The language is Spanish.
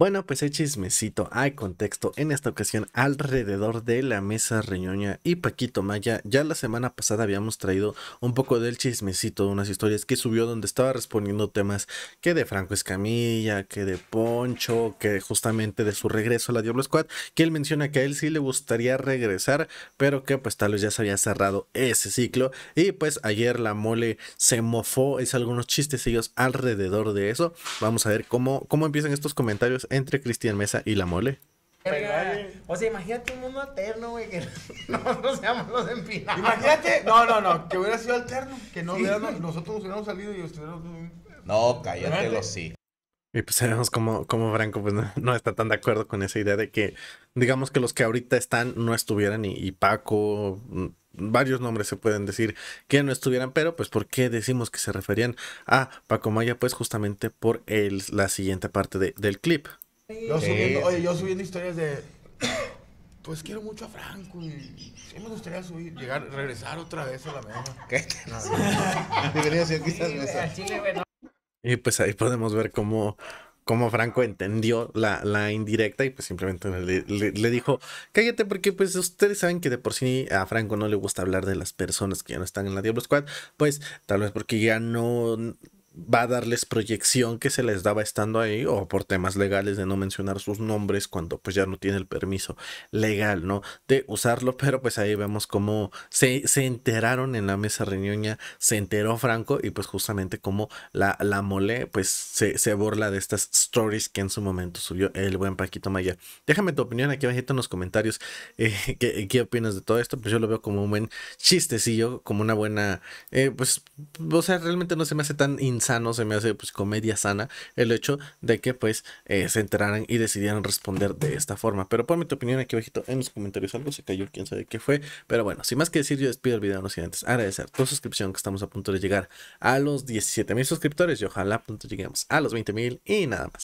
Bueno, pues hay chismecito, hay contexto en esta ocasión alrededor de la mesa Reñoña y Paquito Maya. Ya la semana pasada habíamos traído un poco del chismecito, unas historias que subió donde estaba respondiendo temas que de Franco Escamilla, que de Poncho, que justamente de su regreso a la Diablo Squad, que él menciona que a él sí le gustaría regresar, pero que pues tal vez ya se había cerrado ese ciclo. Y pues ayer la mole se mofó, hizo algunos chistecillos alrededor de eso. Vamos a ver cómo, cómo empiezan estos comentarios entre Cristian Mesa y La Mole. Pues o sea, imagínate un mundo alterno, güey, que nosotros seamos los empinados. Imagínate, no, no, no, que hubiera sido alterno, que no nosotros nos hubiéramos salido y estuviéramos... No, cállate los sí. Y pues sabemos cómo, Franco pues, no, está tan de acuerdo con esa idea de que, digamos que los que ahorita están no estuvieran y Paco, varios nombres se pueden decir que no estuvieran, pero pues ¿por qué decimos que se referían a Paco Maya? Pues justamente por el, la siguiente parte del clip. Yo subiendo, oye, yo subiendo historias de... Pues quiero mucho a Franco y sí me gustaría subir, llegar, regresar otra vez a la mesa. ¿Qué? Debería ser quizás Y pues ahí podemos ver cómo como Franco entendió la, la indirecta y pues simplemente le, le, dijo, cállate porque pues ustedes saben que de por sí a Franco no le gusta hablar de las personas que ya no están en la Diablo Squad, pues tal vez porque ya no, va a darles proyección que se les daba estando ahí o por temas legales de no mencionar sus nombres cuando pues ya no tiene el permiso legal, ¿no? De usarlo, pero pues ahí vemos cómo se, enteraron en la mesa reñoña, se enteró Franco y pues justamente como la, la mole pues se, se burla de estas stories que en su momento subió el buen Paquito Maya. Déjame tu opinión aquí abajito en los comentarios, eh, ¿qué, opinas de todo esto? Pues yo lo veo como un buen chistecillo, como una buena, eh, pues, o sea, realmente no se me hace tan insano sano, se me hace pues comedia sana el hecho de que pues eh, se enteraran y decidieran responder de esta forma. Pero ponme tu opinión aquí abajito en los comentarios, algo se cayó, quién sabe qué fue. Pero bueno, sin más que decir, yo despido el video, no los siguientes. agradecer tu suscripción que estamos a punto de llegar a los 17 mil suscriptores y ojalá pronto lleguemos a los 20 mil y nada más.